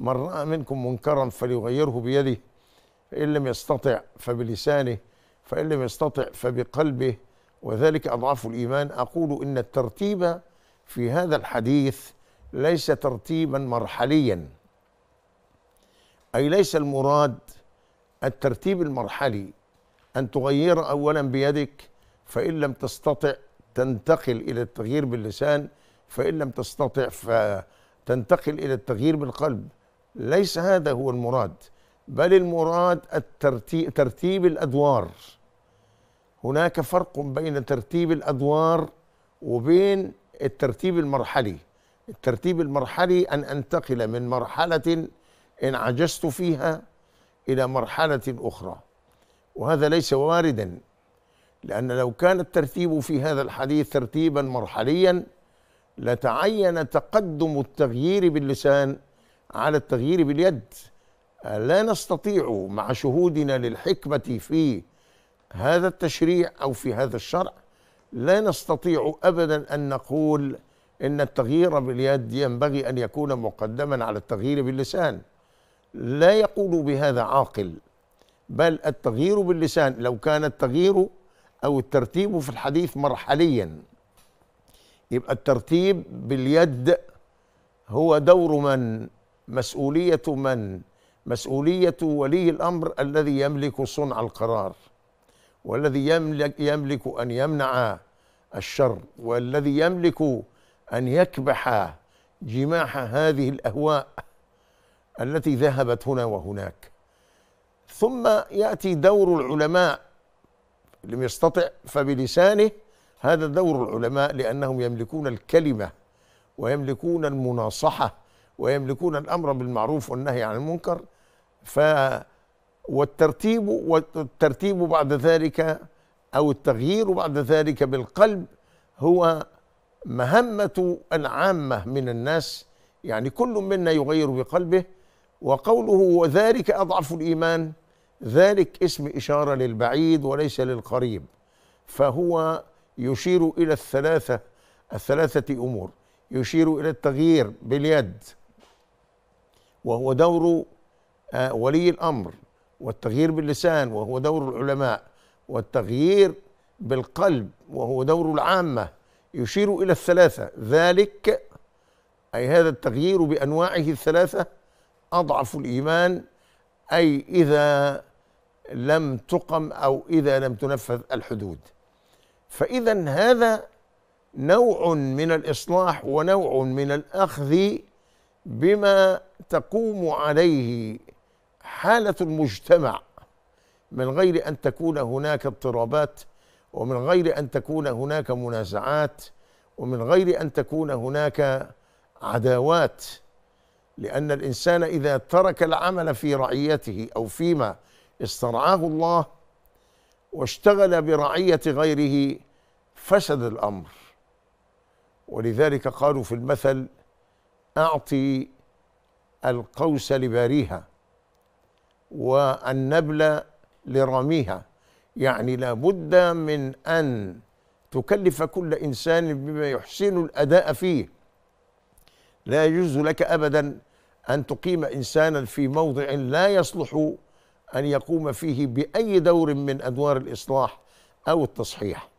من رأى منكم منكرا فليغيره بيده فإن لم يستطع فبلسانه فإن لم يستطع فبقلبه وذلك أضعف الإيمان أقول إن الترتيب في هذا الحديث ليس ترتيبا مرحليا أي ليس المراد الترتيب المرحلي أن تغير أولا بيدك فإن لم تستطع تنتقل إلى التغيير باللسان فإن لم تستطع فتنتقل إلى التغيير بالقلب ليس هذا هو المراد بل المراد الترتيب ترتيب الادوار هناك فرق بين ترتيب الادوار وبين الترتيب المرحلي الترتيب المرحلي ان انتقل من مرحله ان عجزت فيها الى مرحله اخرى وهذا ليس واردا لان لو كان الترتيب في هذا الحديث ترتيبا مرحليا لتعين تقدم التغيير باللسان على التغيير باليد لا نستطيع مع شهودنا للحكمة في هذا التشريع أو في هذا الشرع لا نستطيع أبدا أن نقول إن التغيير باليد ينبغي أن يكون مقدما على التغيير باللسان لا يقول بهذا عاقل بل التغيير باللسان لو كان التغيير أو الترتيب في الحديث مرحليا يبقى الترتيب باليد هو دور من مسؤولية من؟ مسؤولية ولي الأمر الذي يملك صنع القرار والذي يملك, يملك أن يمنع الشر والذي يملك أن يكبح جماح هذه الأهواء التي ذهبت هنا وهناك ثم يأتي دور العلماء لم يستطع فبلسانه هذا دور العلماء لأنهم يملكون الكلمة ويملكون المناصحة ويملكون الامر بالمعروف والنهي عن المنكر ف والترتيب والترتيب بعد ذلك او التغيير بعد ذلك بالقلب هو مهمه العامه من الناس يعني كل منا يغير بقلبه وقوله وذلك اضعف الايمان ذلك اسم اشاره للبعيد وليس للقريب فهو يشير الى الثلاثه الثلاثه امور يشير الى التغيير باليد وهو دور آه، ولي الامر والتغيير باللسان وهو دور العلماء والتغيير بالقلب وهو دور العامه يشير الى الثلاثه ذلك اي هذا التغيير بانواعه الثلاثه اضعف الايمان اي اذا لم تقم او اذا لم تنفذ الحدود فاذا هذا نوع من الاصلاح ونوع من الاخذ بما تقوم عليه حاله المجتمع من غير ان تكون هناك اضطرابات ومن غير ان تكون هناك منازعات ومن غير ان تكون هناك عداوات لان الانسان اذا ترك العمل في رعيته او فيما استرعاه الله واشتغل برعيه غيره فسد الامر ولذلك قالوا في المثل أعطي القوس لباريها والنبل لراميها يعني لابد من أن تكلف كل إنسان بما يحسن الأداء فيه لا يجوز لك أبدا أن تقيم إنسانا في موضع لا يصلح أن يقوم فيه بأي دور من أدوار الإصلاح أو التصحيح